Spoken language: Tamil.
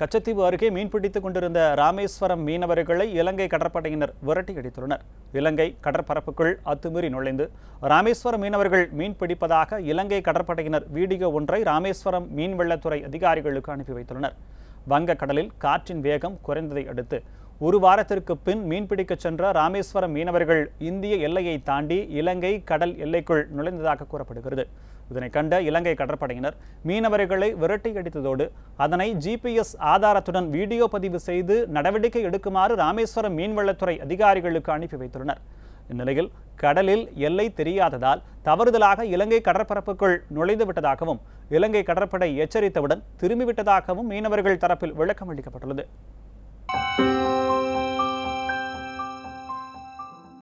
கச்சத்தீவு அருகே மீன்பிடித்துக் கொண்டிருந்த ராமேஸ்வரம் மீனவர்களை இலங்கை கடற்படையினர் விரட்டி அடித்துள்ளனர் இலங்கை கடற்பரப்புக்குள் அத்துமீறி நுழைந்து ராமேஸ்வரம் மீனவர்கள் மீன் பிடிப்பதாக இலங்கை கடற்படையினர் வீடியோ ஒன்றை ராமேஸ்வரம் மீன்வெள்ளத்துறை அதிகாரிகளுக்கு அனுப்பி வைத்துள்ளனர் வங்கக்கடலில் காற்றின் வேகம் குறைந்ததை அடுத்து ஒரு வாரத்திற்கு பின் மீன்பிடிக்க சென்ற ராமேஸ்வரம் மீனவர்கள் இந்திய எல்லையை தாண்டி இலங்கை கடல் எல்லைக்குள் நுழைந்ததாக கூறப்படுகிறது இதனை கண்ட இலங்கை கடற்படையினர் மீனவர்களை விரட்டியடித்ததோடு அதனை ஜிபிஎஸ் ஆதாரத்துடன் வீடியோ பதிவு செய்து நடவடிக்கை எடுக்குமாறு ராமேஸ்வரம் மீன்வளத்துறை அதிகாரிகளுக்கு அனுப்பி வைத்துள்ளனர் இந்நிலையில் கடலில் எல்லை தெரியாததால் தவறுதலாக இலங்கை கடற்பரப்புக்குள் நுழைந்து விட்டதாகவும் இலங்கை கடற்படை எச்சரித்தவுடன் திரும்பிவிட்டதாகவும் மீனவர்கள் தரப்பில் விளக்கம் அளிக்கப்பட்டுள்ளது